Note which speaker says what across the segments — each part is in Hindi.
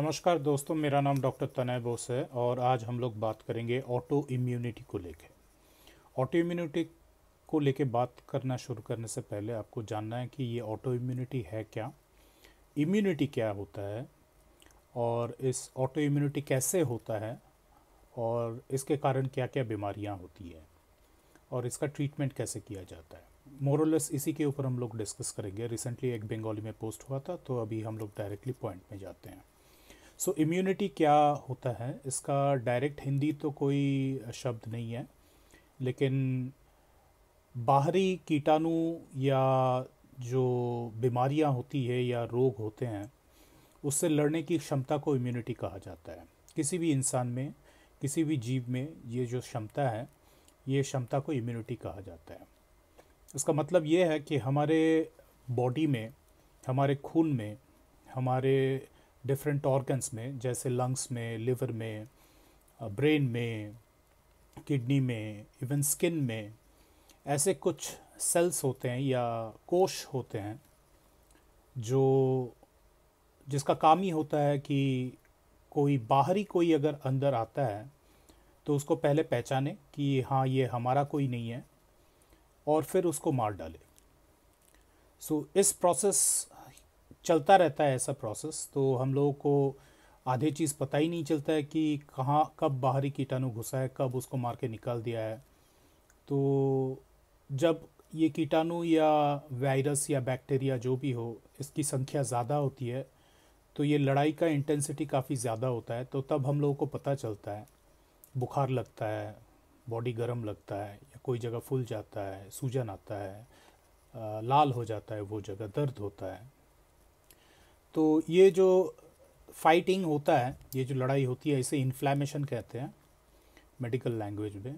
Speaker 1: नमस्कार दोस्तों मेरा नाम डॉक्टर तनय बोस है और आज हम लोग बात करेंगे ऑटो इम्यूनिटी को लेके ऑटो इम्यूनिटी को लेके बात करना शुरू करने से पहले आपको जानना है कि ये ऑटो इम्यूनिटी है क्या इम्यूनिटी क्या होता है और इस ऑटो इम्यूनिटी कैसे होता है और इसके कारण क्या क्या बीमारियाँ होती है और इसका ट्रीटमेंट कैसे किया जाता है मोरलेस इसी के ऊपर हम लोग डिस्कस करेंगे रिसेंटली एक बंगाली में पोस्ट हुआ था तो अभी हम लोग डायरेक्टली पॉइंट में जाते हैं सो so, इम्यूनिटी क्या होता है इसका डायरेक्ट हिंदी तो कोई शब्द नहीं है लेकिन बाहरी कीटाणु या जो बीमारियां होती है या रोग होते हैं उससे लड़ने की क्षमता को इम्यूनिटी कहा जाता है किसी भी इंसान में किसी भी जीव में ये जो क्षमता है ये क्षमता को इम्यूनिटी कहा जाता है इसका मतलब ये है कि हमारे बॉडी में हमारे खून में हमारे डिफरेंट ऑर्गन्स में जैसे लंग्स में लिवर में ब्रेन में किडनी में इवन स्किन में ऐसे कुछ सेल्स होते हैं या कोश होते हैं जो जिसका काम ही होता है कि कोई बाहरी कोई अगर अंदर आता है तो उसको पहले पहचाने कि हाँ ये हमारा कोई नहीं है और फिर उसको मार डाले सो so, इस प्रोसेस चलता रहता है ऐसा प्रोसेस तो हम लोगों को आधी चीज़ पता ही नहीं चलता है कि कहाँ कब बाहरी कीटाणु घुसा है कब उसको मार के निकाल दिया है तो जब ये कीटाणु या वायरस या बैक्टीरिया जो भी हो इसकी संख्या ज़्यादा होती है तो ये लड़ाई का इंटेंसिटी काफ़ी ज़्यादा होता है तो तब हम लोगों को पता चलता है बुखार लगता है बॉडी गर्म लगता है या कोई जगह फूल जाता है सूजन आता है लाल हो जाता है वो जगह दर्द होता है तो ये जो फाइटिंग होता है ये जो लड़ाई होती है इसे इन्फ्लामेशन कहते हैं मेडिकल लैंग्वेज में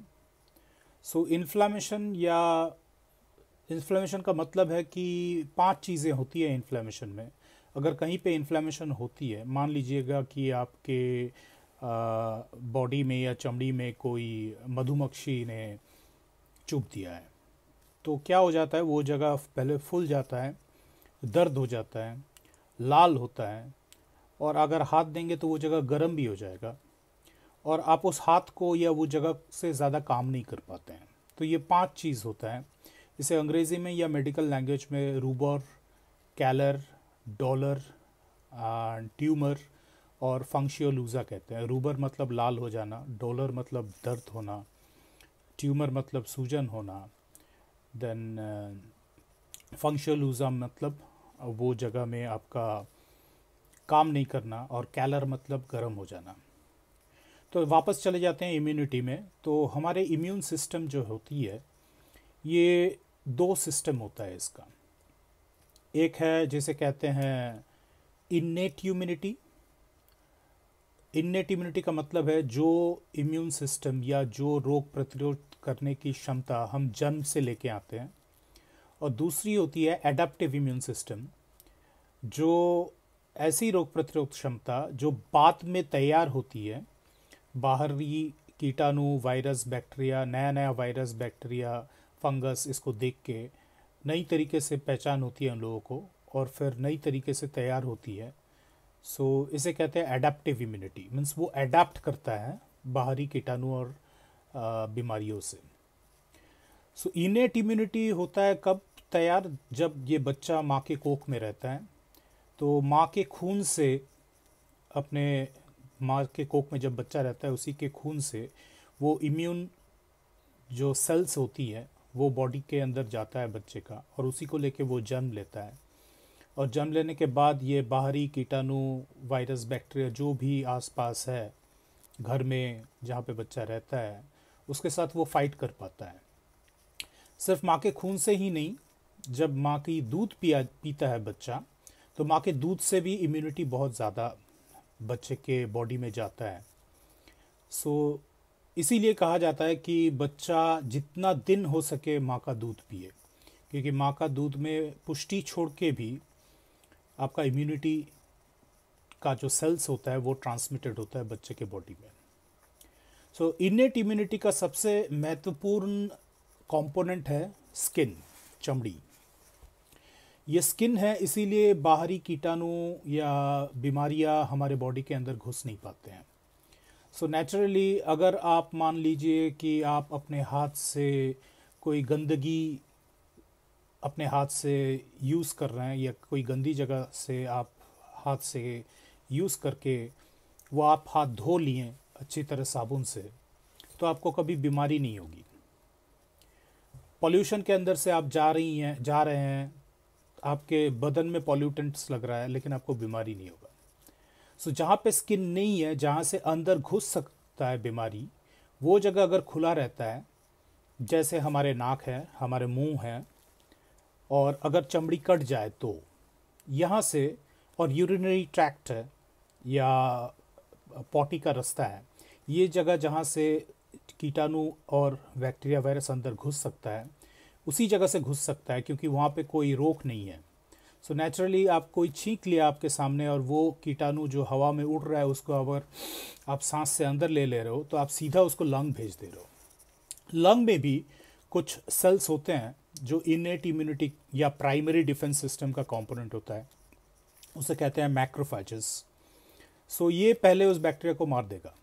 Speaker 1: सो इन्फ्लामेशन या इन्फ्लामेशन का मतलब है कि पांच चीज़ें होती हैं इन्फ्लामेशन में अगर कहीं पे इन्फ्लामेशन होती है मान लीजिएगा कि आपके बॉडी में या चमड़ी में कोई मधुमक्खी ने चुभ दिया है तो क्या हो जाता है वो जगह पहले फूल जाता है दर्द हो जाता है लाल होता है और अगर हाथ देंगे तो वो जगह गर्म भी हो जाएगा और आप उस हाथ को या वो जगह से ज़्यादा काम नहीं कर पाते हैं तो ये पांच चीज़ होता है इसे अंग्रेज़ी में या मेडिकल लैंग्वेज में रूबर कैलर डॉलर ट्यूमर और फंक्शियोलूज़ा कहते हैं रूबर मतलब लाल हो जाना डॉलर मतलब दर्द होना ट्यूमर मतलब सूजन होना देन फंक्शियोलूज़ा मतलब वो जगह में आपका काम नहीं करना और कैलर मतलब गर्म हो जाना तो वापस चले जाते हैं इम्यूनिटी में तो हमारे इम्यून सिस्टम जो होती है ये दो सिस्टम होता है इसका एक है जिसे कहते हैं इननेट इम्यूनिटी इननेट इम्यूनिटी का मतलब है जो इम्यून सिस्टम या जो रोग प्रतिरोध करने की क्षमता हम जन्म से लेके आते हैं और दूसरी होती है एडेप्टिव इम्यून सिस्टम जो ऐसी रोग प्रतिरोध क्षमता जो बाद में तैयार होती है बाहरी कीटाणु वायरस बैक्टीरिया नया नया वायरस बैक्टीरिया फंगस इसको देख के नई तरीके से पहचान होती है उन लोगों को और फिर नई तरीके से तैयार होती है सो so, इसे कहते हैं एडेप्टिव इम्यूनिटी मीन्स वो एडाप्ट करता है बाहरी कीटाणु और बीमारियों से सो इनेट इम्यूनिटी होता है कब तैयार जब ये बच्चा माँ के कोख में रहता है तो माँ के खून से अपने माँ के कोख में जब बच्चा रहता है उसी के खून से वो इम्यून जो सेल्स होती है वो बॉडी के अंदर जाता है बच्चे का और उसी को लेके वो जन्म लेता है और जन्म लेने के बाद ये बाहरी कीटाणु वायरस बैक्टीरिया जो भी आसपास है घर में जहाँ पे बच्चा रहता है उसके साथ वो फाइट कर पाता है सिर्फ माँ के खून से ही नहीं जब माँ की दूध पिया पीता है बच्चा तो माँ के दूध से भी इम्यूनिटी बहुत ज़्यादा बच्चे के बॉडी में जाता है सो so, इसीलिए कहा जाता है कि बच्चा जितना दिन हो सके माँ का दूध पिए क्योंकि माँ का दूध में पुष्टि छोड़ के भी आपका इम्यूनिटी का जो सेल्स होता है वो ट्रांसमिटेड होता है बच्चे के बॉडी में सो इनेट इम्यूनिटी का सबसे महत्वपूर्ण कंपोनेंट है स्किन चमड़ी ये स्किन है इसीलिए बाहरी कीटाणु या बीमारियां हमारे बॉडी के अंदर घुस नहीं पाते हैं सो so नेचुरली अगर आप मान लीजिए कि आप अपने हाथ से कोई गंदगी अपने हाथ से यूज़ कर रहे हैं या कोई गंदी जगह से आप हाथ से यूज़ करके वो आप हाथ धो लिए अच्छी तरह साबुन से तो आपको कभी बीमारी नहीं होगी पॉल्यूशन के अंदर से आप जा रही हैं जा रहे हैं आपके बदन में पॉल्यूटेंट्स लग रहा है लेकिन आपको बीमारी नहीं होगा सो so, जहाँ पे स्किन नहीं है जहाँ से अंदर घुस सकता है बीमारी वो जगह अगर खुला रहता है जैसे हमारे नाक है हमारे मुंह है और अगर चमड़ी कट जाए तो यहाँ से और यूरिनरी ट्रैक्ट है या पॉटी का रास्ता है ये जगह जहाँ से कीटाणु और बैक्टीरिया वायरस अंदर घुस सकता है उसी जगह से घुस सकता है क्योंकि वहाँ पे कोई रोक नहीं है सो so नेचुरली आप कोई छींक लिया आपके सामने और वो कीटाणु जो हवा में उड़ रहा है उसको अगर आप सांस से अंदर ले ले रहे हो तो आप सीधा उसको लंग भेज दे रहे हो लंग में भी कुछ सेल्स होते हैं जो इनेट इम्यूनिटी या प्राइमरी डिफेंस सिस्टम का कॉम्पोनेंट होता है उसे कहते हैं मैक्रोफाइजेस सो so, ये पहले उस बैक्टीरिया को मार देगा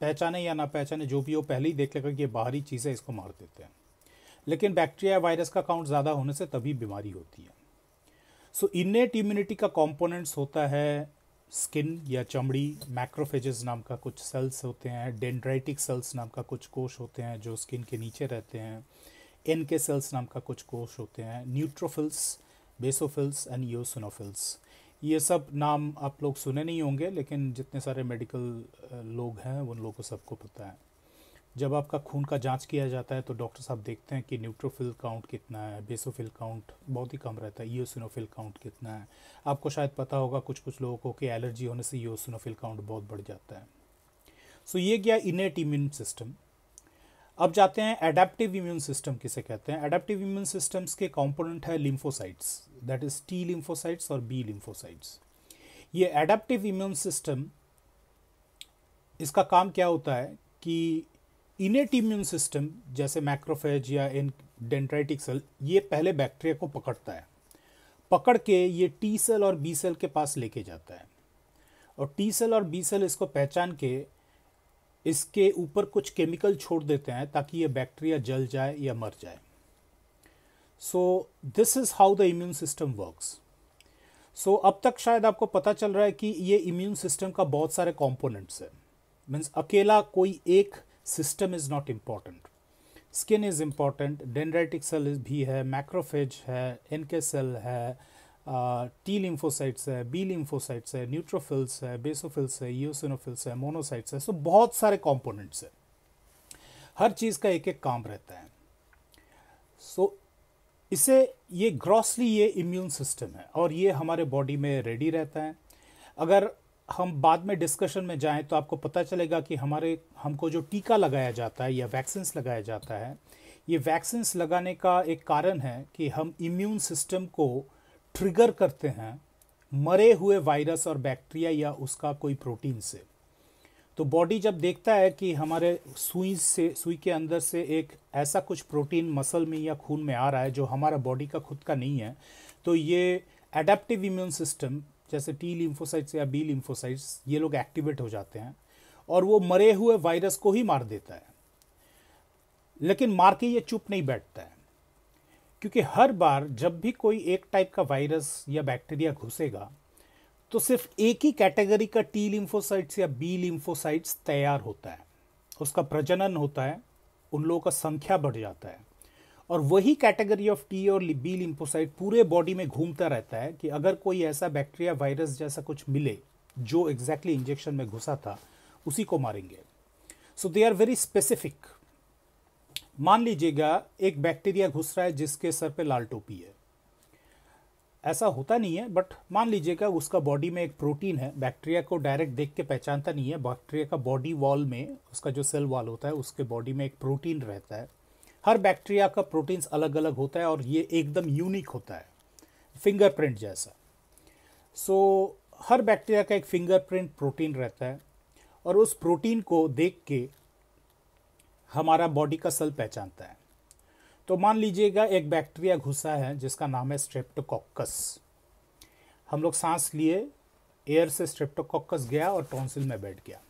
Speaker 1: पहचाने या ना पहचाने जो भी हो पहले ही देख लेगा कि ये बाहरी चीज़ें इसको मार देते हैं लेकिन बैक्टीरिया वायरस का काउंट ज़्यादा होने से तभी बीमारी होती है सो इनेट इम्यूनिटी का कॉम्पोनेंट्स होता है स्किन या चमड़ी मैक्रोफेजेस नाम का कुछ सेल्स होते हैं डेंड्राइटिक सेल्स नाम का कुछ कोश होते हैं जो स्किन के नीचे रहते हैं एन के सेल्स नाम का कुछ कोश होते हैं न्यूट्रोफिल्स बेसोफिल्स एंड योसोनोफिल्स ये सब नाम आप लोग सुने नहीं होंगे लेकिन जितने सारे मेडिकल लोग हैं उन लोगों को सबको पता है जब आपका खून का जांच किया जाता है तो डॉक्टर साहब देखते हैं कि न्यूट्रोफिल काउंट कितना है बेसोफिल काउंट बहुत ही कम रहता है ईओसिनोफिल काउंट कितना है आपको शायद पता होगा कुछ कुछ लोगों को कि एलर्जी होने से ईओसिनोफिल काउंट बहुत बढ़ जाता है सो so, ये क्या इनेट इम्यून सिस्टम अब जाते हैं एडेप्टिव इम्यून सिस्टम किसे कहते हैं एडेप्टिव इम्यून सिस्टम्स के कॉम्पोनेंट है lymphocytes that is T lymphocytes और बी लिम्फोसाइट्स ये एडेप्टिव इम्यून सिस्टम इसका काम क्या होता है कि इनेट इम्यून सिस्टम जैसे मैक्रोफेज या इन डेंट्राइटिक सेल ये पहले बैक्टीरिया को पकड़ता है पकड़ के ये टी सेल और बी सेल के पास लेके जाता है और टी सेल और बी सेल इसको पहचान के इसके ऊपर कुछ केमिकल छोड़ देते हैं ताकि ये बैक्टीरिया जल जाए या मर जाए so this is how the immune system works so अब तक शायद आपको पता चल रहा है कि ये इम्यून सिस्टम का बहुत सारे कॉम्पोनेंट्स है मीन्स अकेला कोई एक system is not important skin is important dendritic cell भी है मैक्रोफेज है एनके सेल है टी लिम्फोसाइट्स है बी लिम्फोसाइट्स है न्यूट्रोफिल्स है बेसोफिल्स है यूसिनोफिल्स है मोनोसाइट्स है सो बहुत सारे कॉम्पोनेंट्स है हर चीज़ का एक एक काम रहता है सो so, इसे ये ग्रॉसली ये इम्यून सिस्टम है और ये हमारे बॉडी में रेडी रहता है अगर हम बाद में डिस्कशन में जाएं तो आपको पता चलेगा कि हमारे हमको जो टीका लगाया जाता है या वैक्सीन्स लगाया जाता है ये वैक्सीन्स लगाने का एक कारण है कि हम इम्यून सिस्टम को ट्रिगर करते हैं मरे हुए वायरस और बैक्टीरिया या उसका कोई प्रोटीन से तो बॉडी जब देखता है कि हमारे सुई से सुई के अंदर से एक ऐसा कुछ प्रोटीन मसल में या खून में आ रहा है जो हमारा बॉडी का खुद का नहीं है तो ये एडेप्टिव इम्यून सिस्टम जैसे टी लिम्फोसाइट्स या बी लिम्फोसाइट्स ये लोग एक्टिवेट हो जाते हैं और वो मरे हुए वायरस को ही मार देता है लेकिन मार के ये चुप नहीं बैठता है क्योंकि हर बार जब भी कोई एक टाइप का वायरस या बैक्टीरिया घुसेगा तो सिर्फ एक ही कैटेगरी का टी लिम्फोसाइट्स या बी लिम्फोसाइट्स तैयार होता है उसका प्रजनन होता है उन लोगों का संख्या बढ़ जाता है और वही कैटेगरी ऑफ टी और बी लिम्फोसाइट पूरे बॉडी में घूमता रहता है कि अगर कोई ऐसा बैक्टीरिया वायरस जैसा कुछ मिले जो एग्जैक्टली exactly इंजेक्शन में घुसा था उसी को मारेंगे so they are very specific मान लीजिएगा एक बैक्टीरिया घुस रहा है जिसके सर पे लाल टोपी है ऐसा होता नहीं है बट मान लीजिएगा उसका बॉडी में एक प्रोटीन है बैक्टीरिया को डायरेक्ट देख के पहचानता नहीं है बैक्टीरिया का बॉडी वॉल में उसका जो सेल वॉल होता है उसके बॉडी में एक प्रोटीन रहता है हर बैक्टीरिया का प्रोटीन्स अलग अलग होता है और ये एकदम यूनिक होता है फिंगरप्रिंट जैसा सो so, हर बैक्टीरिया का एक फिंगरप्रिंट प्रोटीन रहता है और उस प्रोटीन को देख के हमारा बॉडी का सेल पहचानता है तो मान लीजिएगा एक बैक्टीरिया घुसा है जिसका नाम है स्ट्रेप्टोकॉकस हम लोग सांस लिए एयर से स्ट्रेप्टोकॉक्कस गया और टॉन्सिल में बैठ गया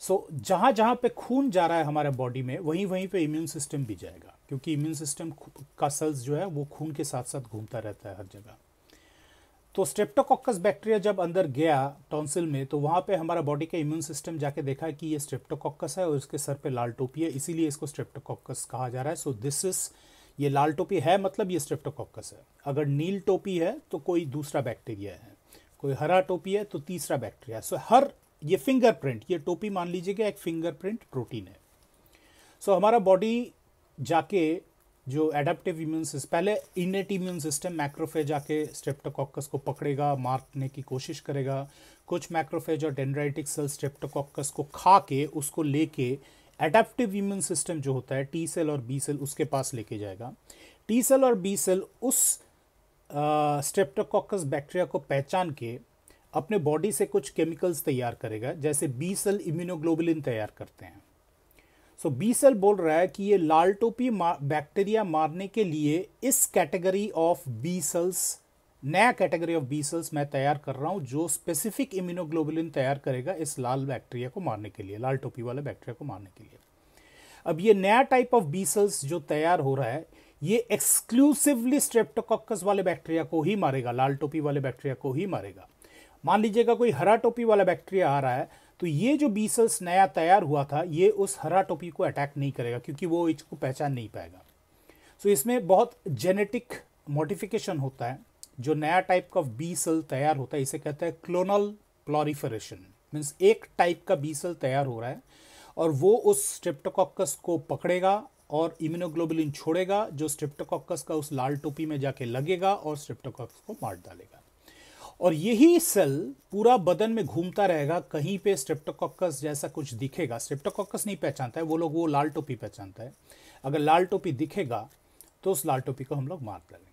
Speaker 1: सो so, जहां जहां पे खून जा रहा है हमारे बॉडी में वहीं वहीं पे इम्यून सिस्टम भी जाएगा क्योंकि इम्यून सिस्टम का सेल्स जो है वो खून के साथ साथ घूमता रहता है हर जगह तो स्ट्रेप्टोकॉकस बैक्टीरिया जब अंदर गया टॉन्सिल में तो वहां पे हमारा बॉडी का इम्यून सिस्टम जाके देखा कि ये स्ट्रेप्टोकॉकस है और इसके सर पे लाल टोपी है इसीलिए इसको स्ट्रेप्टोकॉकस कहा जा रहा है सो दिस इज़ ये लाल टोपी है मतलब ये स्ट्रेप्टोकॉकस है अगर नील टोपी है तो कोई दूसरा बैक्टीरिया है कोई हरा टोपी है तो तीसरा बैक्टीरिया सो so, हर ये फिंगरप्रिंट ये टोपी मान लीजिएगा एक फिंगरप्रिंट प्रोटीन है सो so, हमारा बॉडी जाके जो एडेप्टिव इम्यून सिस्टम पहले इनेट इम्यून सिस्टम मैक्रोफेज आके स्ट्रेप्टोकॉकस को पकड़ेगा मारने की कोशिश करेगा कुछ मैक्रोफेज और डेंड्राइटिक सेल स्ट्रेप्टोकॉकस को खा के उसको लेके एडेप्टिव इम्यून सिस्टम जो होता है टी सेल और बी सेल उसके पास लेके जाएगा टी सेल और बी सेल उस स्ट्रेप्टोकॉकस बैक्टीरिया को पहचान के अपने बॉडी से कुछ केमिकल्स तैयार करेगा जैसे बी सेल इम्यूनोग्लोबुलिन तैयार करते हैं सो बी सेल बोल रहा है कि ये लाल टोपी मा, बैक्टीरिया मारने के लिए इस कैटेगरी ऑफ बी सेल्स नया कैटेगरी ऑफ बी सेल्स मैं तैयार कर रहा हूँ जो स्पेसिफिक इम्यूनोग्लोबुलिन तैयार करेगा इस लाल बैक्टीरिया को मारने के लिए लाल टोपी वाले बैक्टीरिया को मारने के लिए अब ये नया टाइप ऑफ बी सेल्स जो तैयार हो रहा है ये एक्सक्लूसिवली स्ट्रेप्टोकॉकस वाले बैक्टीरिया को ही मारेगा लाल टोपी वाले बैक्टीरिया को ही मारेगा मान लीजिएगा कोई हरा टोपी वाला बैक्टीरिया आ रहा है तो ये जो बी सेल्स नया तैयार हुआ था ये उस हरा टोपी को अटैक नहीं करेगा क्योंकि वो इसको पहचान नहीं पाएगा सो so इसमें बहुत जेनेटिक मॉडिफिकेशन होता है जो नया टाइप का बी सेल तैयार होता है इसे कहते हैं क्लोनल प्लोरीफरेशन मीन्स एक टाइप का बी सेल तैयार हो रहा है और वो उस स्ट्रेप्टोकॉकस को पकड़ेगा और इम्यूनोग्लोबुलिन छोड़ेगा जो स्ट्रेप्टोकॉकस का उस लाल टोपी में जाके लगेगा और स्ट्रेप्टोकॉकस को मार डालेगा और यही सेल पूरा बदन में घूमता रहेगा कहीं पे स्ट्रेप्टोकॉकस जैसा कुछ दिखेगा स्ट्रेप्टोकॉकस नहीं पहचानता है वो लोग वो लाल टोपी पहचानता है अगर लाल टोपी दिखेगा तो उस लाल टोपी को हम लोग मार डालेंगे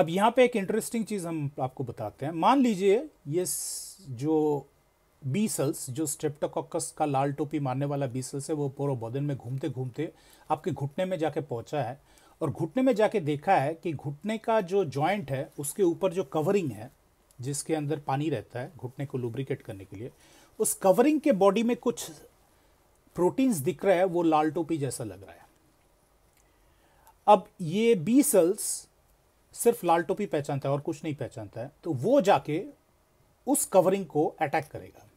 Speaker 1: अब यहाँ पे एक इंटरेस्टिंग चीज़ हम आपको बताते हैं मान लीजिए ये जो बी सेल्स जो स्ट्रेप्टोकॉकस का लाल टोपी मारने वाला बी सेल्स है वो पूरा बदन में घूमते घूमते आपके घुटने में जाके पहुँचा है और घुटने में जाके देखा है कि घुटने का जो जॉइंट है उसके ऊपर जो कवरिंग है जिसके अंदर पानी रहता है घुटने को लुब्रिकेट करने के लिए उस कवरिंग के बॉडी में कुछ प्रोटीन्स दिख रहा है वो लाल टोपी जैसा लग रहा है अब ये बी सेल्स सिर्फ लाल टोपी पहचानता है और कुछ नहीं पहचानता है तो वो जाके उस कवरिंग को अटैक करेगा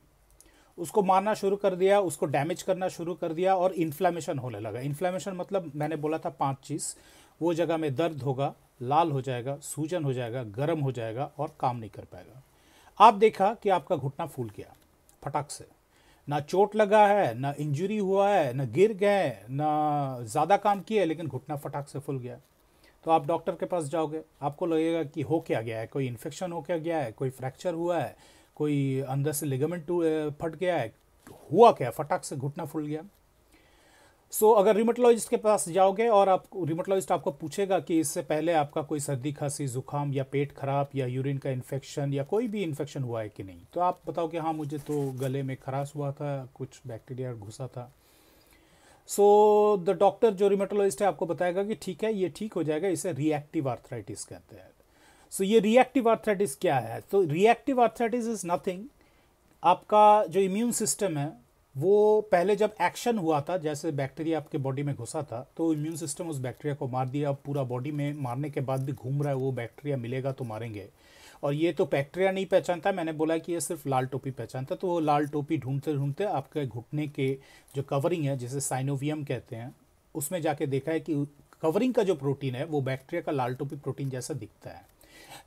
Speaker 1: उसको मारना शुरू कर दिया उसको डैमेज करना शुरू कर दिया और इन्फ्लामेशन होने लगा इन्फ्लामेशन मतलब मैंने बोला था पांच चीज़ वो जगह में दर्द होगा लाल हो जाएगा सूजन हो जाएगा गर्म हो जाएगा और काम नहीं कर पाएगा आप देखा कि आपका घुटना फूल गया फटाक से ना चोट लगा है ना इंजरी हुआ है ना गिर गए ना ज़्यादा काम किए लेकिन घुटना फटाक से फूल गया तो आप डॉक्टर के पास जाओगे आपको लगेगा कि हो क्या गया है कोई इन्फेक्शन हो क्या गया है कोई फ्रैक्चर हुआ है कोई अंदर से लिगामेंट फट गया है हुआ क्या फटाक से घुटना फूल गया सो so, अगर रिमोटोलॉजिस्ट के पास जाओगे और आप रिमोटोलॉजिस्ट आपको पूछेगा कि इससे पहले आपका कोई सर्दी खांसी जुकाम या पेट खराब या यूरिन का इन्फेक्शन या कोई भी इन्फेक्शन हुआ है कि नहीं तो आप बताओ कि हाँ मुझे तो गले में खराश हुआ था कुछ बैक्टीरिया घुसा था सो द डॉक्टर जो रिमोटोलॉजिस्ट है आपको बताएगा कि ठीक है ये ठीक हो जाएगा इसे रिएक्टिव आर्थराइटिस कहते हैं सो ये रिएक्टिव आर्थराइटिस क्या है तो रिएक्टिव आर्थराइटिस इज़ नथिंग आपका जो इम्यून सिस्टम है वो पहले जब एक्शन हुआ था जैसे बैक्टीरिया आपके बॉडी में घुसा था तो इम्यून सिस्टम उस बैक्टीरिया को मार दिया अब पूरा बॉडी में मारने के बाद भी घूम रहा है वो बैक्टीरिया मिलेगा तो मारेंगे और ये तो बैक्टीरिया नहीं पहचानता मैंने बोला कि ये सिर्फ लाल टोपी पहचानता तो वो लाल टोपी ढूंढते ढूंढते आपके घुटने के जो कवरिंग है जिसे साइनोवियम कहते हैं उसमें जाके देखा है कि कवरिंग का जो प्रोटीन है वो बैक्टीरिया का लाल टोपी प्रोटीन जैसा दिखता है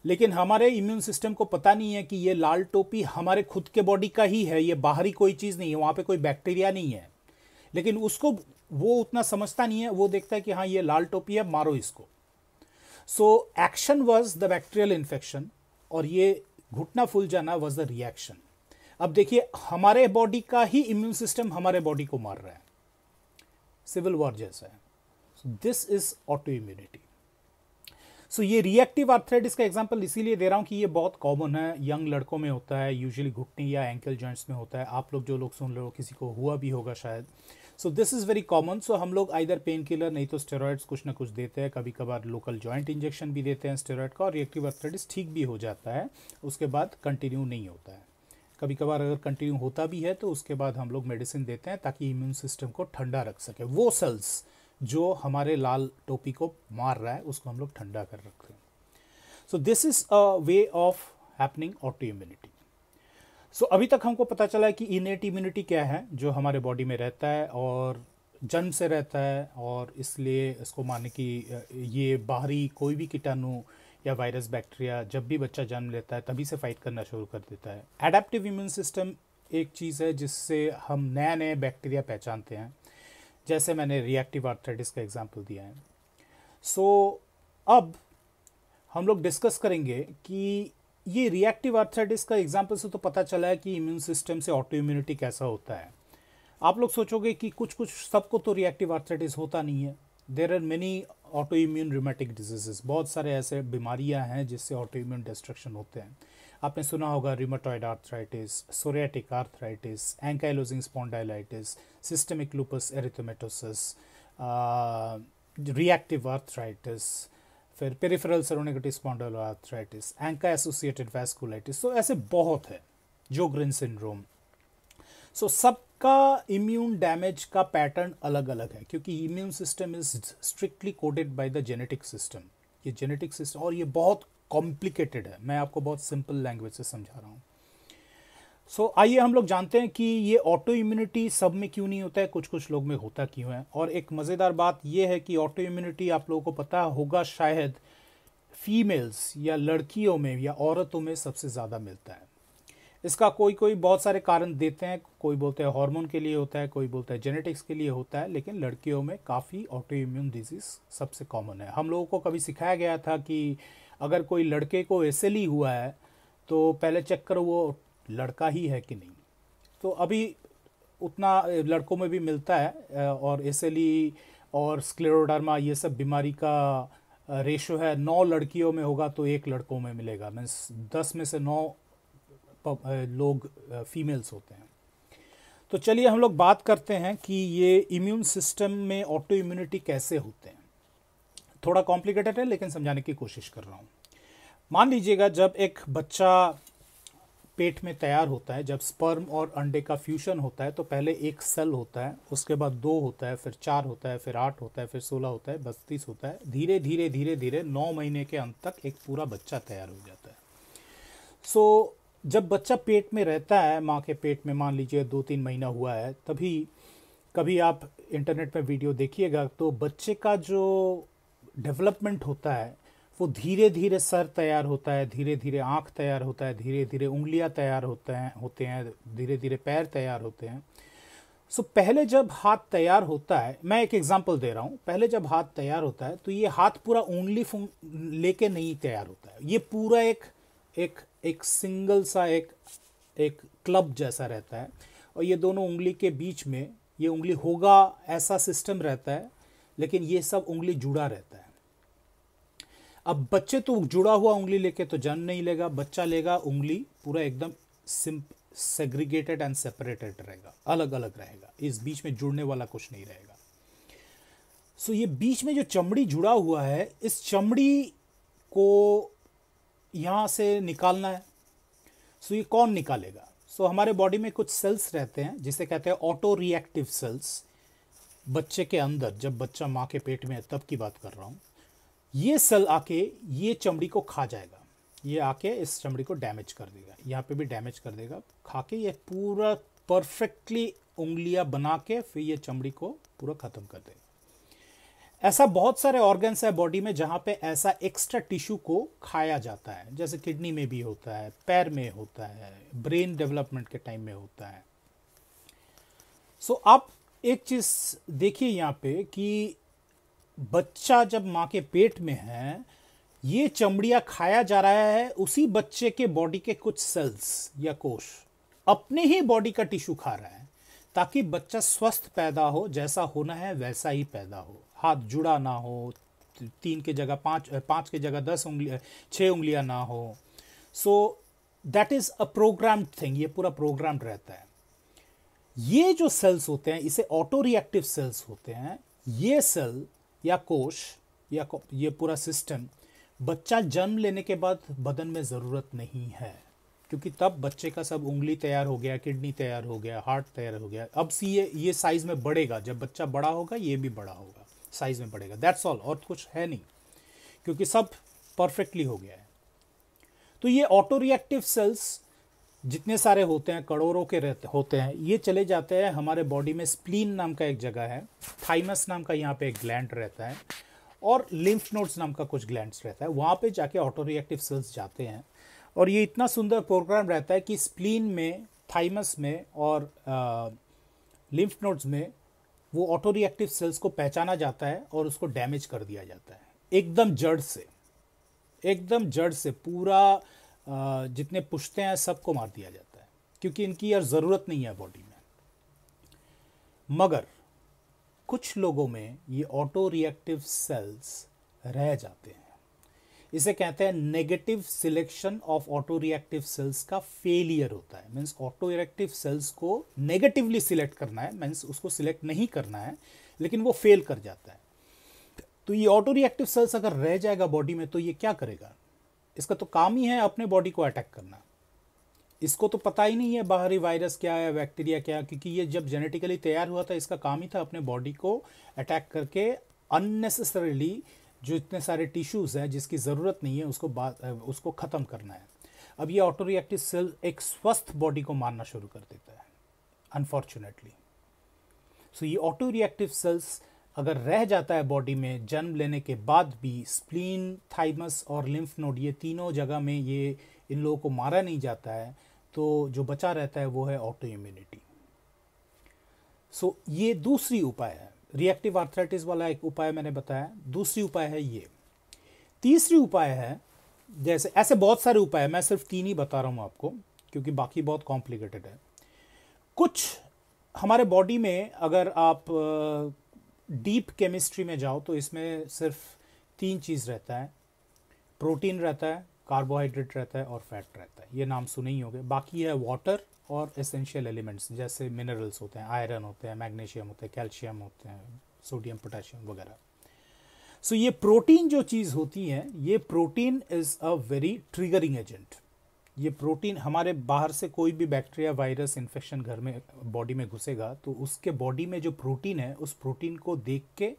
Speaker 1: लेकिन हमारे इम्यून सिस्टम को पता नहीं है कि ये लाल टोपी हमारे खुद के बॉडी का ही है ये बाहरी कोई चीज़ नहीं है वहाँ पे कोई बैक्टीरिया नहीं है लेकिन उसको वो उतना समझता नहीं है वो देखता है कि हाँ ये लाल टोपी है मारो इसको so action was the bacterial infection और ये घुटना फूल जाना वॉज द रिएक्शन अब देखिए हमारे बॉडी का ही इम्यून सिस्टम हमारे बॉडी को मार रहा है सिविल वॉर जैसा है this is autoimmunity so ये रिएक्टिव आर्थराइटिस का एग्जाम्पल इसीलिए दे रहा हूँ कि ये बहुत कॉमन है यंग लड़कों में होता है यूजली घुटने या एंकल जॉइंट्स में होता है आप लोग जो लोग सुन रहे हो किसी को हुआ भी होगा शायद so this is very common so हम लोग आइधर पेन किलर नहीं तो स्टेरॉयड्स कुछ ना कुछ देते हैं कभी कभार लोकल जॉइंट इंजेक्शन भी देते हैं स्टेरॉयड का और रिएक्टिव आर्थराइटिस ठीक भी हो जाता है उसके बाद कंटिन्यू नहीं होता है कभी कभार अगर कंटिन्यू होता भी है तो उसके बाद हम लोग मेडिसिन देते हैं ताकि इम्यून सिस्टम को ठंडा रख सके वो सेल्स जो हमारे लाल टोपी को मार रहा है उसको हम लोग ठंडा कर रखते हैं so this is a way of happening autoimmunity so अभी तक हमको पता चला है कि इनेट इम्यूनिटी क्या है जो हमारे बॉडी में रहता है और जन्म से रहता है और इसलिए इसको माने कि ये बाहरी कोई भी कीटाणु या वायरस बैक्टीरिया जब भी बच्चा जन्म लेता है तभी से फाइट करना शुरू कर देता है एडेप्टिव इम्यून सिस्टम एक चीज़ है जिससे हम नए नए बैक्टीरिया पहचानते हैं जैसे मैंने रिएक्टिव आर्थराइटिस का एग्जाम्पल दिया है सो so, अब हम लोग डिस्कस करेंगे कि ये रिएक्टिव आर्थराइटिस का एग्जाम्पल से तो पता चला है कि इम्यून सिस्टम से ऑटो इम्यूनिटी कैसा होता है आप लोग सोचोगे कि कुछ कुछ सबको तो रिएक्टिव आर्थराइटिस होता नहीं है there are many auto autoimmune rheumatic diseases बहुत सारे ऐसे बीमारियां हैं जिससे ऑटो इम्यून डिस्ट्रक्शन होते हैं आपने सुना होगा rheumatoid arthritis psoriatic arthritis ankylosing spondylitis systemic lupus erythematosus reactive arthritis फिर peripheral seronegative spondyloarthritis ANCA associated vasculitis तो ऐसे बहुत है जोग्रिन सिंड्रोम सो so, सबका इम्यून डैमेज का पैटर्न अलग अलग है क्योंकि immune system is strictly coded by the genetic system ये जेनेटिक सिस्टम और ये बहुत कॉम्प्लिकेटेड है मैं आपको बहुत सिंपल लैंग्वेज से समझा रहा हूँ सो so, आइए हम लोग जानते हैं कि ये ऑटो इम्यूनिटी सब में क्यों नहीं होता है कुछ कुछ लोग में होता क्यों है और एक मज़ेदार बात यह है कि ऑटो इम्यूनिटी आप लोगों को पता होगा शायद फीमेल्स या लड़कियों में या औरतों में सबसे ज़्यादा मिलता है इसका कोई कोई बहुत सारे कारण देते हैं कोई बोलते हैं हार्मोन के लिए होता है कोई बोलता है जेनेटिक्स के लिए होता है लेकिन लड़कियों में काफ़ी ऑटो इम्यून डिजीज़ सबसे कॉमन है हम लोगों को कभी सिखाया गया था कि अगर कोई लड़के को एस हुआ है तो पहले चेक करो वो लड़का ही है कि नहीं तो अभी उतना लड़कों में भी मिलता है और एस और स्क्लेरोडर्मा ये सब बीमारी का रेशो है नौ लड़कियों में होगा तो एक लड़कों में मिलेगा मीन्स दस में से नौ लोग फीमेल्स होते हैं तो चलिए हम लोग बात करते हैं कि ये इम्यून सिस्टम में ऑटो इम्यूनिटी कैसे होते हैं थोड़ा कॉम्प्लिकेटेड है लेकिन समझाने की कोशिश कर रहा हूँ मान लीजिएगा जब एक बच्चा पेट में तैयार होता है जब स्पर्म और अंडे का फ्यूशन होता है तो पहले एक सेल होता है उसके बाद दो होता है फिर चार होता है फिर आठ होता है फिर सोलह होता है बत्तीस होता है धीरे धीरे धीरे धीरे नौ महीने के अंत तक एक पूरा बच्चा तैयार हो जाता है सो so, जब बच्चा पेट में रहता है माँ के पेट में मान लीजिए दो तीन महीना हुआ है तभी कभी आप इंटरनेट पर वीडियो देखिएगा तो बच्चे का जो डेवलपमेंट होता है वो धीरे धीरे सर तैयार होता है धीरे धीरे आँख तैयार होता है धीरे धीरे उंगलियाँ तैयार होते हैं होते हैं धीरे धीरे पैर तैयार होते हैं सो so, पहले जब हाथ तैयार होता है मैं एक एग्जाम्पल दे रहा हूँ पहले जब हाथ तैयार होता है तो ये हाथ पूरा उंगली लेके नहीं तैयार होता है ये पूरा एक एक एक सिंगल सा एक एक क्लब जैसा रहता है और ये दोनों उंगली के बीच में ये उंगली होगा ऐसा सिस्टम रहता है लेकिन ये सब उंगली जुड़ा रहता है अब बच्चे तो जुड़ा हुआ उंगली लेके तो जन्म नहीं लेगा बच्चा लेगा उंगली पूरा एकदम सिंप सेग्रीगेटेड एंड सेपरेटेड रहेगा अलग अलग रहेगा इस बीच में जुड़ने वाला कुछ नहीं रहेगा सो ये बीच में जो चमड़ी जुड़ा हुआ है इस चमड़ी को यहाँ से निकालना है सो ये कौन निकालेगा सो so, हमारे बॉडी में कुछ सेल्स रहते हैं जिसे कहते हैं ऑटो रिएक्टिव सेल्स बच्चे के अंदर जब बच्चा माँ के पेट में है तब की बात कर रहा हूँ ये सेल आके ये चमड़ी को खा जाएगा ये आके इस चमड़ी को डैमेज कर देगा यहाँ पे भी डैमेज कर देगा खा के ये पूरा परफेक्टली उंगलियाँ बना के फिर ये चमड़ी को पूरा ख़त्म कर देगा ऐसा बहुत सारे ऑर्गन्स है बॉडी में जहाँ पे ऐसा एक्स्ट्रा टिश्यू को खाया जाता है जैसे किडनी में भी होता है पैर में होता है ब्रेन डेवलपमेंट के टाइम में होता है सो so, आप एक चीज़ देखिए यहाँ पे कि बच्चा जब माँ के पेट में है ये चमड़िया खाया जा रहा है उसी बच्चे के बॉडी के कुछ सेल्स या कोश अपने ही बॉडी का टिश्यू खा रहा है ताकि बच्चा स्वस्थ पैदा हो जैसा होना है वैसा ही पैदा हो हाथ जुड़ा ना हो तीन के जगह पाँच पाँच के जगह दस उंगली छः उंगलियाँ ना हो so that is a programmed thing ये पूरा प्रोग्राम रहता है ये जो सेल्स होते हैं इसे ऑटो रिएक्टिव सेल्स होते हैं ये सेल या कोश या को, ये पूरा सिस्टम बच्चा जन्म लेने के बाद बदन में ज़रूरत नहीं है क्योंकि तब बच्चे का सब उंगली तैयार हो गया किडनी तैयार हो गया हार्ट तैयार हो गया अब सी ये ये साइज़ में बढ़ेगा जब बच्चा बड़ा होगा ये भी बड़ा होगा साइज़ में बढ़ेगा दैट्स ऑल और कुछ है नहीं क्योंकि सब परफेक्टली हो गया है तो ये ऑटो रिएक्टिव सेल्स जितने सारे होते हैं करोड़ों के रहते होते हैं ये चले जाते हैं हमारे बॉडी में स्प्लीन नाम का एक जगह है थाइमस नाम का यहाँ पे एक ग्लैंड रहता है और लिम्फ नोड्स नाम का कुछ ग्लैंड्स रहता है वहाँ पे जाके ऑटो रिएक्टिव सेल्स जाते हैं और ये इतना सुंदर प्रोग्राम रहता है कि स्प्लीन में थाइमस में और लिम्फ नोड्स में वो ऑटो रिएक्टिव सेल्स को पहचाना जाता है और उसको डैमेज कर दिया जाता है एकदम जड़ से एकदम जड़ से पूरा जितने पुश्ते हैं सबको मार दिया जाता है क्योंकि इनकी यार ज़रूरत नहीं है बॉडी में मगर कुछ लोगों में ये ऑटो रिएक्टिव सेल्स रह जाते हैं इसे कहते हैं negative selection of autoreactive cells का फेलियर होता है मीन्स ऑटो रिएक्टिव सेल्स को नेगेटिवली सिलेक्ट करना है मीन्स उसको सिलेक्ट नहीं करना है लेकिन वो फेल कर जाता है तो ये ऑटो रिएक्टिव सेल्स अगर रह जाएगा बॉडी में तो ये क्या करेगा इसका तो काम ही है अपने बॉडी को अटैक करना इसको तो पता ही नहीं है बाहरी वायरस क्या है बैक्टीरिया क्या है क्योंकि ये जब जेनेटिकली तैयार हुआ था इसका काम ही था अपने बॉडी को अटैक करके अननेसेसरली जो इतने सारे टिश्यूज़ हैं जिसकी ज़रूरत नहीं है उसको उसको ख़त्म करना है अब ये ऑटो रिएक्टिव सेल एक स्वस्थ बॉडी को मारना शुरू कर देता है अनफॉर्चुनेटली सो so, ये ऑटो रिएक्टिव सेल्स अगर रह जाता है बॉडी में जन्म लेने के बाद भी स्प्लीन थाइमस और लिम्फ नोड ये तीनों जगह में ये इन लोगों को मारा नहीं जाता है तो जो बचा रहता है वो है ऑटो इम्यूनिटी सो ये दूसरी उपाय है रिएक्टिव आर्थराइटिस वाला एक उपाय मैंने बताया दूसरी उपाय है ये तीसरी उपाय है जैसे ऐसे बहुत सारे उपाय मैं सिर्फ तीन ही बता रहा हूँ आपको क्योंकि बाकी बहुत कॉम्प्लिकेटेड है कुछ हमारे बॉडी में अगर आप डीप केमिस्ट्री में जाओ तो इसमें सिर्फ तीन चीज़ रहता है प्रोटीन रहता है कार्बोहाइड्रेट रहता है और फैट रहता है ये नाम सुने ही होंगे बाकी है वाटर और एसेंशियल एलिमेंट्स जैसे मिनरल्स होते हैं आयरन होते हैं मैग्नीशियम होते हैं कैल्शियम होते हैं सोडियम पोटेशियम वगैरह सो ये प्रोटीन जो चीज़ होती है ये protein is a very triggering agent ये प्रोटीन हमारे बाहर से कोई भी बैक्टीरिया वायरस इन्फेक्शन घर में बॉडी में घुसेगा तो उसके बॉडी में जो प्रोटीन है उस प्रोटीन को देख के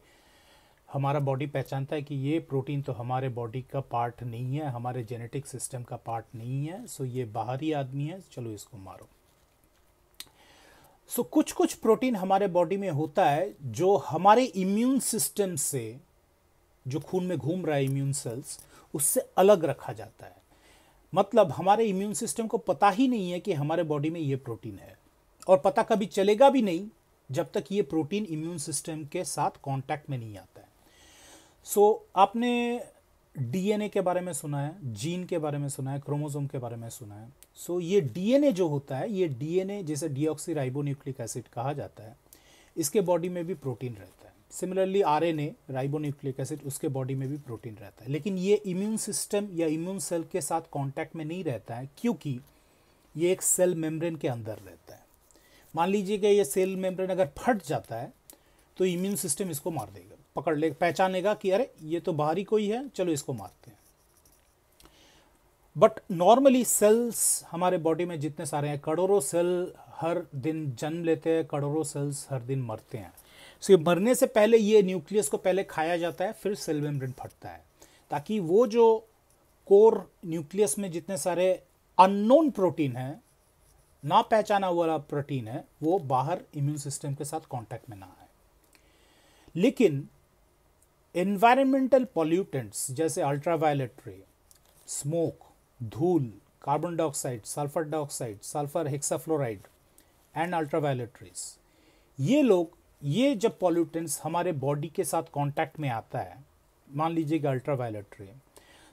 Speaker 1: हमारा बॉडी पहचानता है कि ये प्रोटीन तो हमारे बॉडी का पार्ट नहीं है हमारे जेनेटिक सिस्टम का पार्ट नहीं है सो ये बाहरी आदमी है चलो इसको मारो सो कुछ कुछ प्रोटीन हमारे बॉडी में होता है जो हमारे इम्यून सिस्टम से जो खून में घूम रहा है इम्यून सेल्स उससे अलग रखा जाता है मतलब हमारे इम्यून सिस्टम को पता ही नहीं है कि हमारे बॉडी में ये प्रोटीन है और पता कभी चलेगा भी नहीं जब तक ये प्रोटीन इम्यून सिस्टम के साथ कांटेक्ट में नहीं आता है सो so, आपने डीएनए के बारे में सुना है जीन के बारे में सुना है क्रोमोसोम के बारे में सुना है सो so, ये डीएनए जो होता है ये डीएनए जिसे डीऑक्सी एसिड कहा जाता है इसके बॉडी में भी प्रोटीन रहता है similarly R N A ribonucleic acid उसके बॉडी में भी प्रोटीन रहता है लेकिन ये इम्यून सिस्टम या इम्यून सेल के साथ कॉन्टैक्ट में नहीं रहता है क्योंकि ये एक सेल मेम्ब्रेन के अंदर रहता है मान लीजिए कि ये सेल मेम्ब्रेन अगर फट जाता है तो इम्यून सिस्टम इसको मार देगा पकड़ लेगा पहचानेगा कि अरे ये तो बाहरी कोई है चलो इसको मारते हैं बट नॉर्मली सेल्स हमारे बॉडी में जितने सारे हैं करोड़ों सेल हर दिन जन्म लेते हैं करोड़ों सेल्स हर दिन मरते हैं सो ये मरने से पहले ये न्यूक्लियस को पहले खाया जाता है फिर सेल मेम्ब्रेन फटता है ताकि वो जो कोर न्यूक्लियस में जितने सारे अननोन प्रोटीन हैं ना पहचाना वाला प्रोटीन है वो बाहर इम्यून सिस्टम के साथ कांटेक्ट में ना आए लेकिन एनवायरमेंटल पॉल्यूटेंट्स जैसे अल्ट्रावायलेट रे स्मोक धूल carbon dioxide sulphur dioxide sulphur hexafluoride and ultraviolet rays ये लोग ये जब पॉल्यूटेंट्स हमारे बॉडी के साथ कांटेक्ट में आता है मान लीजिएगा अल्ट्रावायलेट रे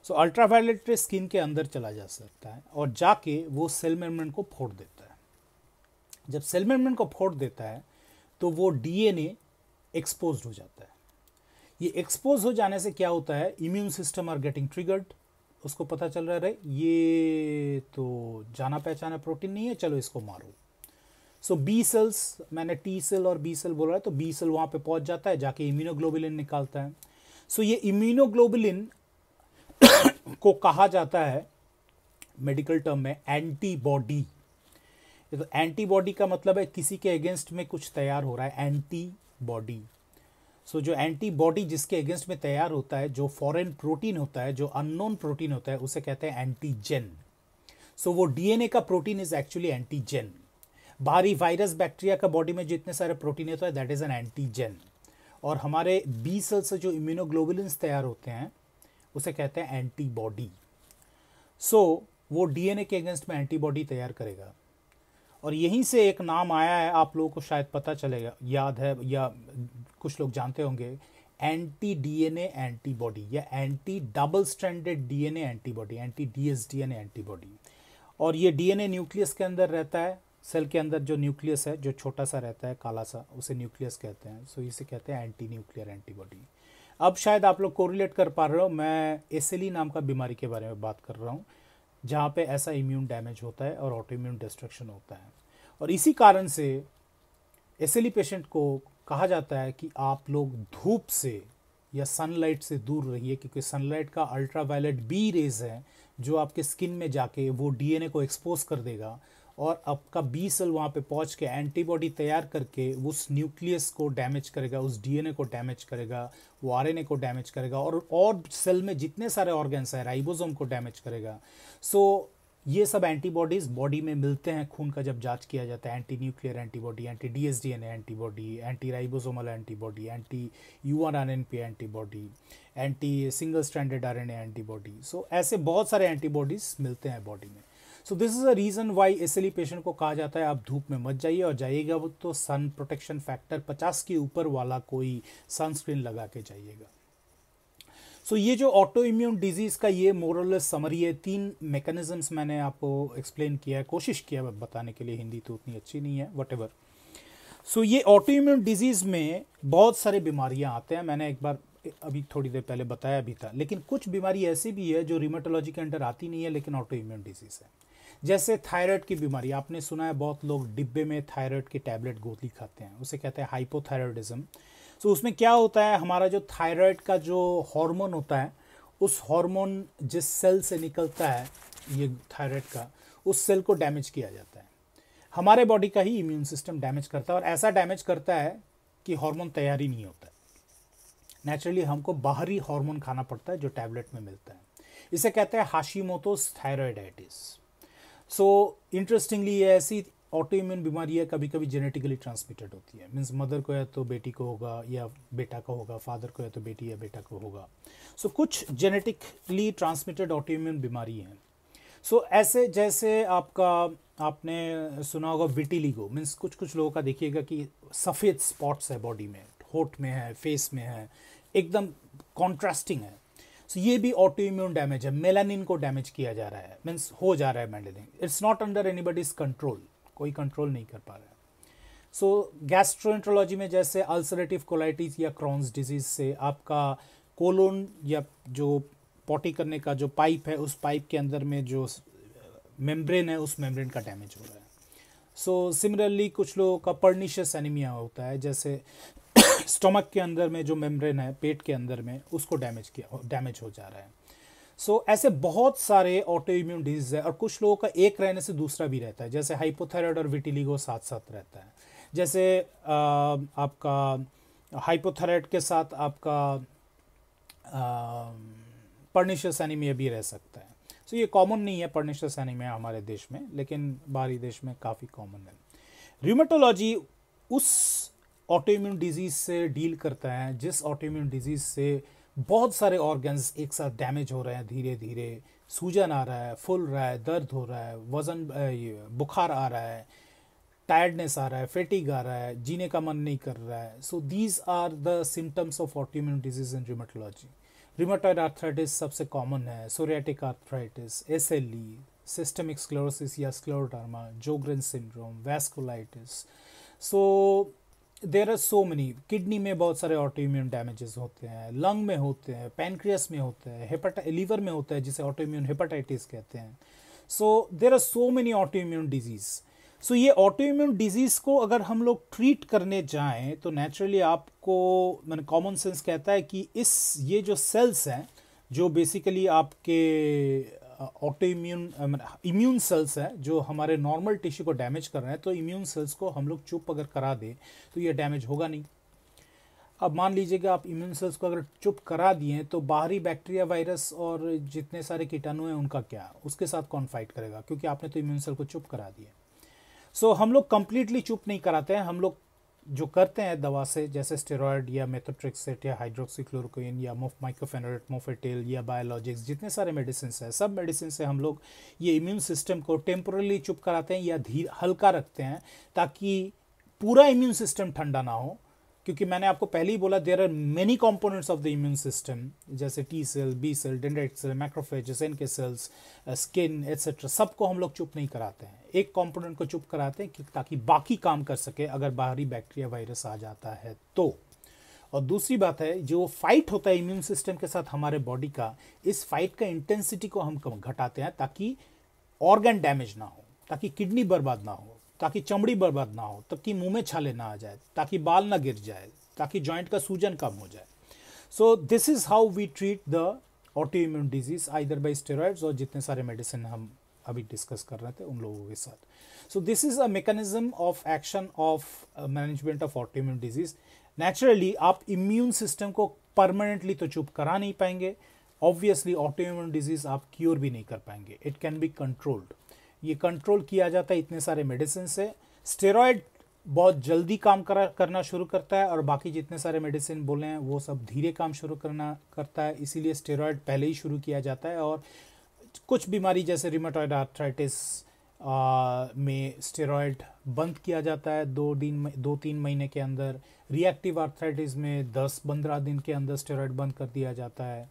Speaker 1: सो अल्ट्रावायलेट रे स्किन के अंदर चला जा सकता है और जाके वो सेल मेम्ब्रेन को फोड़ देता है जब सेल मेम्ब्रेन को फोड़ देता है तो वो डीएनए एक्सपोज हो जाता है ये एक्सपोज हो जाने से क्या होता है immune system are getting triggered उसको पता चल रहा है ये तो जाना पहचाना प्रोटीन नहीं है चलो इसको मारो सो बी सेल्स मैंने टी सेल और बी सेल बोला है तो बी सेल वहाँ पे पहुँच जाता है जाके इम्यूनोग्लोबुलिन निकालता है सो so, ये इम्यूनोग्लोबुलिन को कहा जाता है मेडिकल टर्म में एंटीबॉडी ये तो एंटीबॉडी का मतलब है किसी के अगेंस्ट में कुछ तैयार हो रहा है एंटीबॉडी सो so, जो एंटीबॉडी जिसके अगेंस्ट में तैयार होता है जो फॉरेन प्रोटीन होता है जो अननोन प्रोटीन होता है उसे कहते हैं एंटीजन सो so, वो डीएनए का प्रोटीन इज एक्चुअली एंटीजन बाहरी वायरस बैक्टीरिया का बॉडी में जितने सारे प्रोटीन होता है दैट इज़ एन एंटीजन और हमारे बी सेल से जो इम्यूनोग्लोबुलस तैयार होते हैं उसे कहते हैं एंटीबॉडी सो so, वो डीएनए के अगेंस्ट में एंटीबॉडी तैयार करेगा और यहीं से एक नाम आया है आप लोगों को शायद पता चलेगा याद है या कुछ लोग जानते होंगे एंटी डीएनए एंटीबॉडी या anti double standard DNA antibody anti dsDNA antibody और ये डीएनए न्यूक्लियस के अंदर रहता है सेल के अंदर जो न्यूक्लियस है जो छोटा सा रहता है काला सा उसे न्यूक्लियस कहते हैं सो इसे कहते हैं एंटी न्यूक्लियर एंटीबॉडी अब शायद आप लोग कोरिलेट कर पा रहे हो मैं एसएलई नाम का बीमारी के बारे में बात कर रहा हूँ जहाँ पे ऐसा इम्यून डैमेज होता है और ऑटो इम्यून डिस्ट्रक्शन होता है और इसी कारण से एसएलई पेशेंट को कहा जाता है कि आप लोग धूप से या सनलाइट से दूर रहिए क्योंकि सनलाइट का अल्ट्रा बी रेज है जो आपके स्किन में जाके वो डीएनए को एक्सपोज कर देगा और आपका बी सेल वहाँ पे पहुँच के एंटीबॉडी तैयार करके उस न्यूक्लियस को डैमेज करेगा उस डीएनए को डैमेज करेगा वो आरएनए को डैमेज करेगा और और सेल में जितने सारे ऑर्गेन्स हैं राइबोसोम को डैमेज करेगा सो so, ये सब एंटीबॉडीज़ बॉडी में मिलते हैं खून का जब जांच किया जाता है anti nuclear antibody anti D S D N antibody anti ribosomal antibody anti U R R N P antibody anti single standard R N antibody so ऐसे बहुत सारे एंटीबॉडीज़ मिलते हैं बॉडी में so this is a reason why इसलिए पेशेंट को कहा जाता है आप धूप में मत जाइए और जाइएगा वो तो सन प्रोटेक्शन फैक्टर पचास के ऊपर वाला कोई सनस्क्रीन लगा के जाइएगा सो so, ये जो ऑटो इम्यून डिजीज़ का ये मोरल समरी है तीन मेकनिज़म्स मैंने आपको एक्सप्लेन किया है कोशिश किया है बताने के लिए हिंदी तो उतनी अच्छी नहीं है वट एवर सो ये ऑटो इम्यून डिजीज़ में बहुत सारे बीमारियाँ आते हैं मैंने एक बार अभी थोड़ी देर पहले बताया भी था लेकिन कुछ बीमारी ऐसी भी है जो रिमेटोलॉजी के अंडर आती नहीं है लेकिन ऑटो इम्यून डिजीज़ है जैसे थायराइड की बीमारी आपने सुना है बहुत लोग डिब्बे में थायराइड की टैबलेट गोली खाते हैं उसे कहते हैं हाइपोथायरॉयडिज्म तो उसमें क्या होता है हमारा जो थायराइड का जो हार्मोन होता है उस हार्मोन जिस सेल से निकलता है ये थायराइड का उस सेल को डैमेज किया जाता है हमारे बॉडी का ही इम्यून सिस्टम डैमेज करता है और ऐसा डैमेज करता है कि हार्मोन तैयार ही नहीं होता नेचुरली हमको बाहरी हार्मोन खाना पड़ता है जो टैबलेट में मिलता है इसे कहते हैं हाशीमोतोस थायरॉयडाइटिस सो इंटरेस्टिंगली ये ऐसी ऑटोइम्यून बीमारियाँ कभी कभी जेनेटिकली ट्रांसमिटेड होती है मीन्स मदर को या तो बेटी को होगा या बेटा को होगा फादर को या तो बेटी या बेटा को होगा सो so, कुछ जेनेटिकली ट्रांसमिटेड ऑटोइम्यून बीमारी हैं सो so, ऐसे जैसे आपका आपने सुना होगा विटिलीगो मीन्स कुछ कुछ लोगों का देखिएगा कि सफ़ेद स्पॉट्स है बॉडी में होठ में है फेस में है एकदम कॉन्ट्रास्टिंग है सो ये भी ऑटो इम्यून डैमेज है मेलानिन को डैमेज किया जा रहा है मीन्स हो जा रहा है melanin it's not under anybody's control कोई कंट्रोल नहीं कर पा रहा है सो so, गैस्ट्रोएंट्रोलॉजी में जैसे अल्सरेटिव कोलाइटिस या क्रॉन्स डिजीज से आपका कोलोन या जो पॉटी करने का जो पाइप है उस पाइप के अंदर में जो मेम्ब्रेन है उस मेम्ब्रेन का डैमेज हो रहा है सो so, सिमिलरली कुछ लोगों का पर्निशियस एनीमिया होता है जैसे स्टोमक के अंदर में जो मेम्ब्रेन है पेट के अंदर में उसको डैमेज किया डैमेज हो जा रहा है सो so, ऐसे बहुत सारे ऑटो इम्यून डिजीज है और कुछ लोगों का एक रहने से दूसरा भी रहता है जैसे हाइपोथायरॉयड और विटिलिगो साथ साथ रहता है जैसे आ, आपका हाइपोथायरॉयड के साथ आपका पर्निशियस एनीमिया भी रह सकता है सो so, ये कॉमन नहीं है पर्निशियस एनीमिया हमारे देश में लेकिन बाहरी देश में काफ़ी कॉमन है र्यूमेटोलॉजी उस इम्यून डिजीज़ से डील करता है जिस इम्यून डिजीज़ से बहुत सारे ऑर्गन्स एक साथ डैमेज हो रहे हैं धीरे धीरे सूजन आ रहा है फुल रहा है दर्द हो रहा है वज़न ये बुखार आ रहा है टायर्डनेस आ रहा है फेटिग आ रहा है जीने का मन नहीं कर रहा है so these are the symptoms of autoimmune disease in rheumatology rheumatoid arthritis सबसे कॉमन है psoriatic arthritis S L E systemic sclerosis या scleroderma Sjogren syndrome vasculitis so there are so many kidney में बहुत सारे ऑटो इम्यून डैमेजेस होते हैं लंग में होते हैं पैनक्रियस में होते हैं हेपाटा लीवर में होता है जिसे ऑटो इम्यून हेपाटाइटिस कहते हैं so there are so many auto immune disease so ये ऑटो इम्यून डिजीज़ को अगर हम लोग ट्रीट करने जाएं तो नेचुरली आपको मैंने कॉमन सेंस कहता है कि इस ये जो सेल्स हैं जो बेसिकली आपके ऑटो इम्यून इम्यून सेल्स है जो हमारे नॉर्मल टिश्यू को डैमेज कर रहे हैं तो इम्यून सेल्स को हम लोग चुप अगर करा दें तो ये डैमेज होगा नहीं अब मान लीजिएगा आप इम्यून सेल्स को अगर चुप करा दिए तो बाहरी बैक्टीरिया वायरस और जितने सारे कीटाणु हैं उनका क्या उसके साथ कौन फाइट करेगा क्योंकि आपने तो इम्यून सेल को चुप करा दिया सो so, हम लोग कम्प्लीटली चुप नहीं कराते हैं हम लोग जो करते हैं दवा से जैसे स्टेरॉयड या मेथोट्रिक्सेट या हाइड्रोक्सीक्लोरोक्विन या मोफ माइक्रोफेनोरेट मोफेटेल या बायोलॉजिक्स जितने सारे मेडिसिन हैं सब मेडिसिन से हम लोग ये इम्यून सिस्टम को टेम्पोरली चुप कराते हैं या धीर हल्का रखते हैं ताकि पूरा इम्यून सिस्टम ठंडा ना हो क्योंकि मैंने आपको पहले ही बोला there are many components of the immune system जैसे T cell B cell dendritic cell macrophage N K cells skin etcetera सबको हम लोग चुप नहीं कराते हैं एक कॉम्पोनेंट को चुप कराते हैं ताकि बाकी काम कर सके अगर बाहरी बैक्टीरिया वायरस आ जाता है तो और दूसरी बात है जो फाइट होता है इम्यून सिस्टम के साथ हमारे बॉडी का इस फाइट का इंटेंसिटी को हम घटाते हैं ताकि ऑर्गन डैमेज ना हो ताकि किडनी बर्बाद ना हो ताकि चमड़ी बर्बाद ना हो ताकि मुंह में छाले ना आ जाए ताकि बाल ना गिर जाए ताकि जॉइंट का सूजन कम हो जाए so this is how we treat the auto immune disease either by steroids और जितने सारे मेडिसिन हम अभी डिस्कस कर रहे थे उन लोगों के साथ so this is a mechanism of action of management of auto immune disease naturally आप इम्यून सिस्टम को परमानेंटली तो चुप करा नहीं पाएंगे ऑब्वियसली ऑटो इम्यून डिजीज़ आप क्योर भी नहीं कर पाएंगे इट कैन बी कंट्रोल्ड ये कंट्रोल किया जाता है इतने सारे मेडिसिन से स्टेरॉयड बहुत जल्दी काम करा करना शुरू करता है और बाकी जितने सारे मेडिसिन बोले हैं वो सब धीरे काम शुरू करना करता है इसीलिए स्टेरॉयड पहले ही शुरू किया जाता है और कुछ बीमारी जैसे रिमोटॉयड आर्थराइटिस में स्टेरॉयड बंद किया जाता है दो दिन दो तीन महीने के अंदर रिएक्टिव आर्थराइटिस में दस पंद्रह दिन के अंदर स्टेरॉयड बंद कर दिया जाता है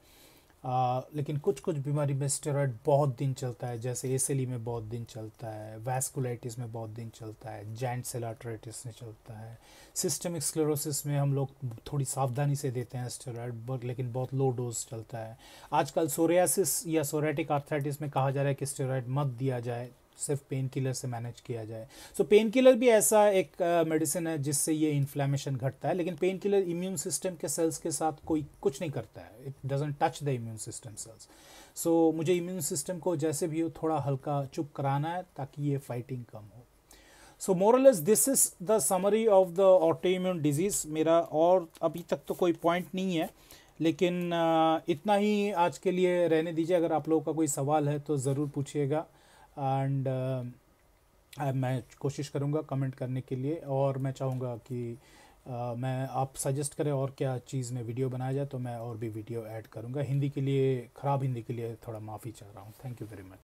Speaker 1: आ, लेकिन कुछ कुछ बीमारी में स्टेरॉयड बहुत दिन चलता है जैसे एसएलई में बहुत दिन चलता है वैस्कुलाइटिस में बहुत दिन चलता है जैंट सेलाट्राइटिस में चलता है सिस्टमिक स्क्लेरोसिस में हम लोग थोड़ी सावधानी से देते हैं स्टेरॉयड बट लेकिन बहुत लो डोज चलता है आजकल सोरियासिस या सोरेटिक आर्थराइटिस में कहा जा रहा है कि स्टेरॉयड मत दिया जाए सिर्फ पेन किलर से मैनेज किया जाए सो पेन किलर भी ऐसा एक मेडिसिन uh, है जिससे ये इन्फ्लेमेशन घटता है लेकिन पेन किलर इम्यून सिस्टम के सेल्स के साथ कोई कुछ नहीं करता है it doesn't touch the immune system cells so मुझे इम्यून सिस्टम को जैसे भी हो थोड़ा हल्का चुप कराना है ताकि ये फाइटिंग कम हो so more less this is the summary of the auto immune disease मेरा और अभी तक तो कोई पॉइंट नहीं है लेकिन इतना ही आज के लिए रहने दीजिए अगर आप लोगों का कोई सवाल है तो ज़रूर पूछिएगा एंड uh, मैं कोशिश करूँगा कमेंट करने के लिए और मैं चाहूँगा कि आ, uh, मैं आप सजेस्ट करें और क्या चीज़ में वीडियो बनाया जाए तो मैं और भी वीडियो ऐड करूँगा हिंदी के लिए ख़राब हिंदी के लिए थोड़ा माफ़ी चाह रहा हूँ थैंक यू वेरी मच